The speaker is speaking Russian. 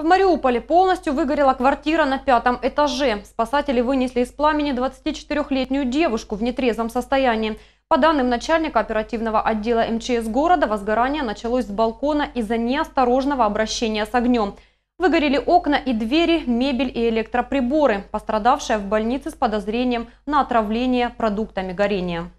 В Мариуполе полностью выгорела квартира на пятом этаже. Спасатели вынесли из пламени 24-летнюю девушку в нетрезвом состоянии. По данным начальника оперативного отдела МЧС города, возгорание началось с балкона из-за неосторожного обращения с огнем. Выгорели окна и двери, мебель и электроприборы. Пострадавшая в больнице с подозрением на отравление продуктами горения.